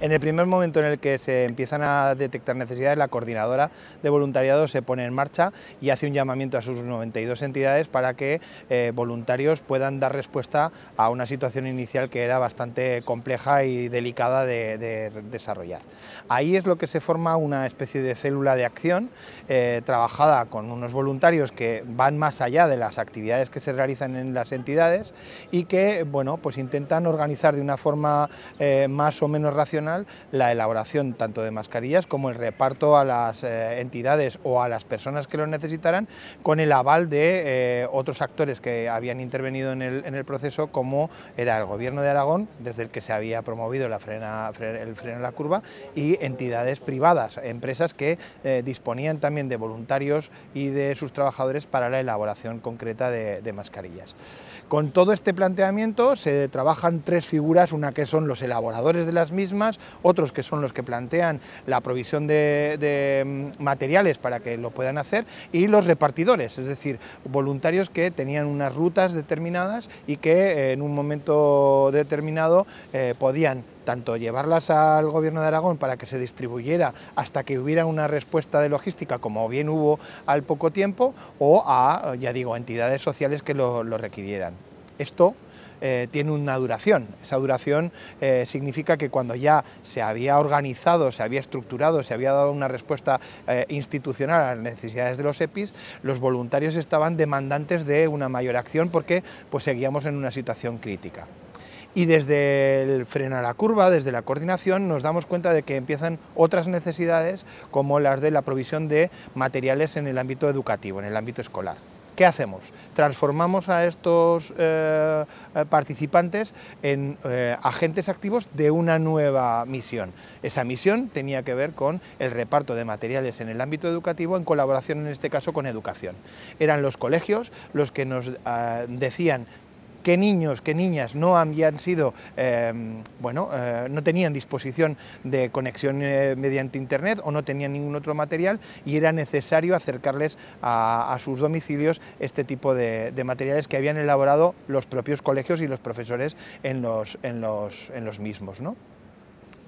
En el primer momento en el que se empiezan a detectar necesidades, la coordinadora de voluntariado se pone en marcha y hace un llamamiento a sus 92 entidades para que eh, voluntarios puedan dar respuesta a una situación inicial que era bastante compleja y delicada de, desarrollar. Ahí es lo que se forma una especie de célula de acción eh, trabajada con unos voluntarios que van más allá de las actividades que se realizan en las entidades y que bueno, pues intentan organizar de una forma eh, más o menos racional la elaboración tanto de mascarillas como el reparto a las eh, entidades o a las personas que lo necesitaran con el aval de eh, otros actores que habían intervenido en el, proceso como era el gobierno de Aragón desde el que se había promovido la frena, el freno a la curva y entidades privadas, empresas que eh, disponían también de voluntarios y de sus trabajadores para la elaboración concreta de mascarillas. Con todo este planteamiento se trabajan tres figuras, una que son los elaboradores de las mismas, otros que son los que plantean la provisión de, mm, materiales para que lo puedan hacer y los repartidores, es decir, voluntarios que tenían unas rutas determinadas y que eh, en un momento determinado eh, podían tanto llevarlas al gobierno de Aragón para que se distribuyera hasta que hubiera una respuesta de logística, como bien hubo al poco tiempo, o a, ya digo, entidades sociales que lo, lo requirieran. Esto eh, tiene una duración. Esa duración eh, significa que cuando ya se había organizado, se había estructurado, se había dado una respuesta eh, institucional a las necesidades de los EPIs, los voluntarios estaban demandantes de una mayor acción porque pues, seguíamos en una situación crítica. Y desde el freno a la curva, desde la coordinación, nos damos cuenta de que empiezan otras necesidades como las de la provisión de materiales en el ámbito educativo, en el ámbito escolar. ¿Qué hacemos? Transformamos a estos eh, eh, participantes en eh, agentes activos de una nueva misión. Esa misión tenía que ver con el reparto de materiales en el ámbito educativo en colaboración en este caso con educación. Eran los colegios los que nos ah, decían que niños, que niñas no habían sido, em, bueno, eh, no tenían disposición de conexión eh, mediante Internet o no tenían ningún otro material y era necesario acercarles a, sus domicilios este tipo de, materiales que habían elaborado los propios colegios y los profesores en los, los, en los mismos. ¿no?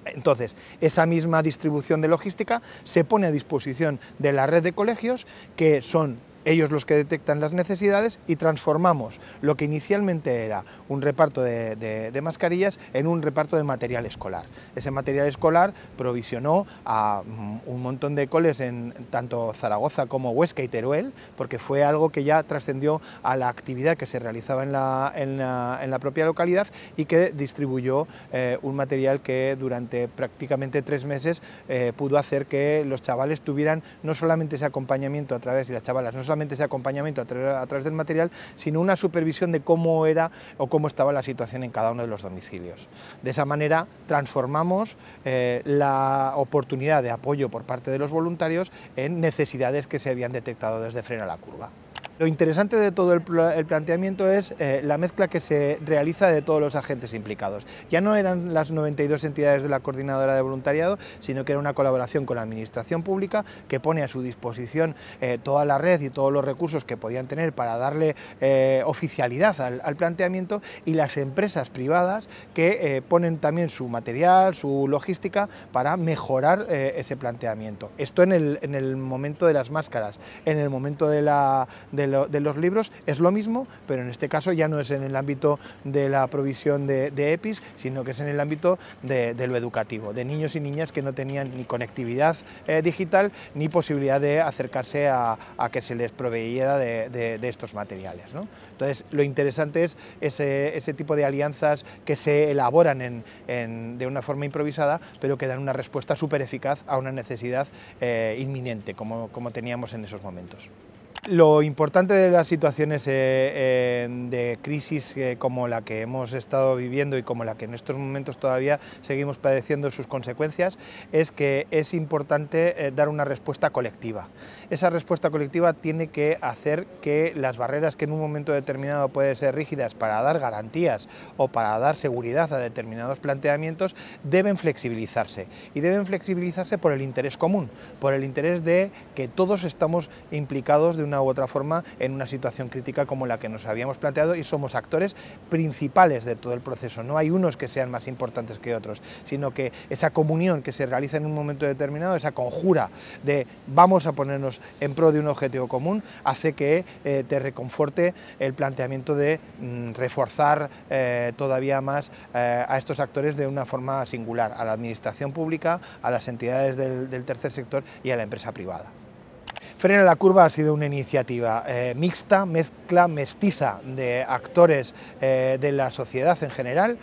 Entonces, esa misma distribución de logística se pone a disposición de la red de colegios, que son ellos los que detectan las necesidades y transformamos lo que inicialmente era un reparto de, mascarillas en un reparto de material escolar. Ese material escolar provisionó a mm, un montón de coles en tanto Zaragoza como Huesca y Teruel, porque fue algo que ya trascendió a la actividad que se realizaba en la, en propia localidad y que distribuyó eh, un material que durante prácticamente tres meses eh, pudo hacer que los chavales tuvieran no solamente ese acompañamiento a través de las chavalas, solamente ese acompañamiento a, través del material, sino una supervisión de cómo era o cómo estaba la situación en cada uno de los domicilios. De esa manera transformamos eh, la oportunidad de apoyo por parte de los voluntarios en necesidades que se habían detectado desde freno a la curva. Lo interesante de todo el, planteamiento es eh, la mezcla que se realiza de todos los agentes implicados. Ya no eran las 92 entidades de la Coordinadora de Voluntariado, sino que era una colaboración con la Administración Pública que pone a su disposición eh, toda la red y todos los recursos que podían tener para darle eh, oficialidad al, planteamiento y las empresas privadas que ponen también su material, su logística para mejorar ese planteamiento. Esto en el, momento de las máscaras, en el momento de la, de, los libros es lo mismo, pero en este caso ya no es en el ámbito de la provisión de, EPIs, sino que es en el ámbito de, lo educativo, de niños y niñas que no tenían ni conectividad eh, digital ni posibilidad de acercarse a, que se les proveyera de, estos materiales. Entonces, lo interesante es ese, tipo de alianzas que se elaboran de una forma improvisada, pero que dan una respuesta súper eficaz a una necesidad eh, inminente, como teníamos en esos momentos. Lo importante de las situaciones eh, eh, de crisis eh, como la que hemos estado viviendo y como la que en estos momentos todavía seguimos padeciendo sus consecuencias es que es importante dar una respuesta colectiva. Esa respuesta colectiva tiene que hacer que las barreras que en un momento determinado pueden ser rígidas para dar garantías o para dar seguridad a determinados planteamientos deben flexibilizarse y deben flexibilizarse por el interés común, por el interés de que todos estamos implicados de una u otra forma en una situación crítica como la que nos habíamos planteado y somos actores principales de todo el proceso. No hay unos que sean más importantes que otros, sino que esa comunión que se realiza en un momento determinado, esa conjura de vamos a ponernos en pro de un objetivo común, hace que eh, te reconforte el planteamiento de mm, reforzar eh, todavía más eh, a estos actores de una forma singular, a la administración pública, a las entidades del tercer sector y a la empresa privada. Frena la Curva ha sido una iniciativa eh, mixta, mezcla, mestiza de actores eh, de la sociedad en general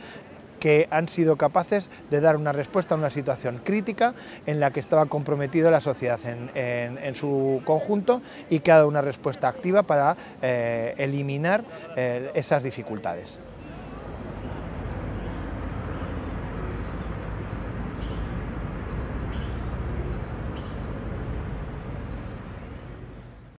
que han sido capaces de dar una respuesta a una situación crítica en la que estaba comprometida la sociedad en, su conjunto y que ha dado una respuesta activa para eh, eliminar esas dificultades.